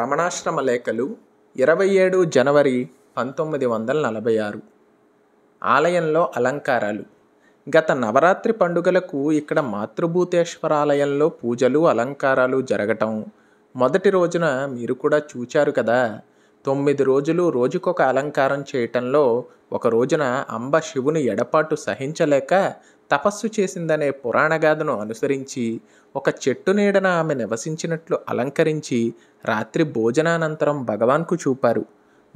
రమణాశ్రమ లేఖలు ఇరవై ఏడు జనవరి పంతొమ్మిది వందల నలభై ఆరు ఆలయంలో అలంకారాలు గత నవరాత్రి పండుగలకు ఇక్కడ మాతృభూతేశ్వర ఆలయంలో పూజలు అలంకారాలు జరగటం మొదటి రోజున మీరు కూడా చూచారు కదా తొమ్మిది రోజులు రోజుకొక అలంకారం చేయటంలో ఒక రోజున అంబ శివుని ఎడపాటు సహించలేక తపస్సు చేసిందనే పురాణ గాథను అనుసరించి ఒక చెట్టు నీడన ఆమె నివసించినట్లు అలంకరించి రాత్రి భోజనానంతరం భగవాన్కు చూపారు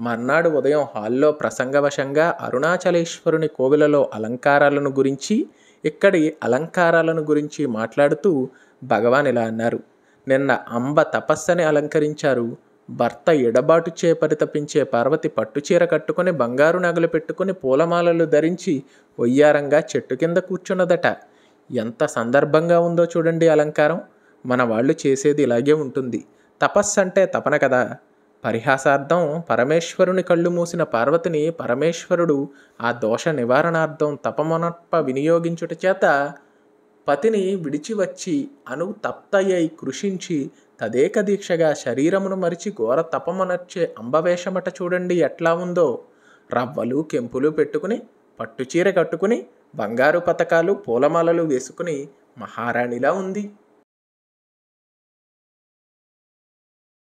మర్నాడు ఉదయం హాల్లో ప్రసంగవశంగా అరుణాచలేశ్వరుని కోవిలలో అలంకారాలను గురించి ఇక్కడి అలంకారాలను గురించి మాట్లాడుతూ భగవాన్ ఇలా అన్నారు నిన్న అంబ తపస్సని అలంకరించారు భర్త ఎడబాటు చే పరితపించే పార్వతి పట్టుచీర కట్టుకుని బంగారు నగలు పెట్టుకుని పూలమాలలు ధరించి ఒయ్యారంగా చెట్టు కింద కూర్చున్నదట ఎంత సందర్భంగా ఉందో చూడండి అలంకారం మన వాళ్ళు చేసేది ఇలాగే ఉంటుంది తపస్సు అంటే తపన కదా పరిహాసార్థం పరమేశ్వరుని కళ్ళు మూసిన పార్వతిని పరమేశ్వరుడు ఆ దోష నివారణార్థం తపమనప్ప వినియోగించుట చేత పతిని విడిచి వచ్చి అను తప్తయ్యై కృషించి తదేక దీక్షగా శరీరమును మరిచి ఘోర తపమునర్చే అంబవేషమట చూడండి ఎట్లా ఉందో రవ్వలు కెంపులు పెట్టుకుని పట్టుచీర కట్టుకుని బంగారు పతకాలు పూలమాలలు వేసుకుని మహారాణిలా ఉంది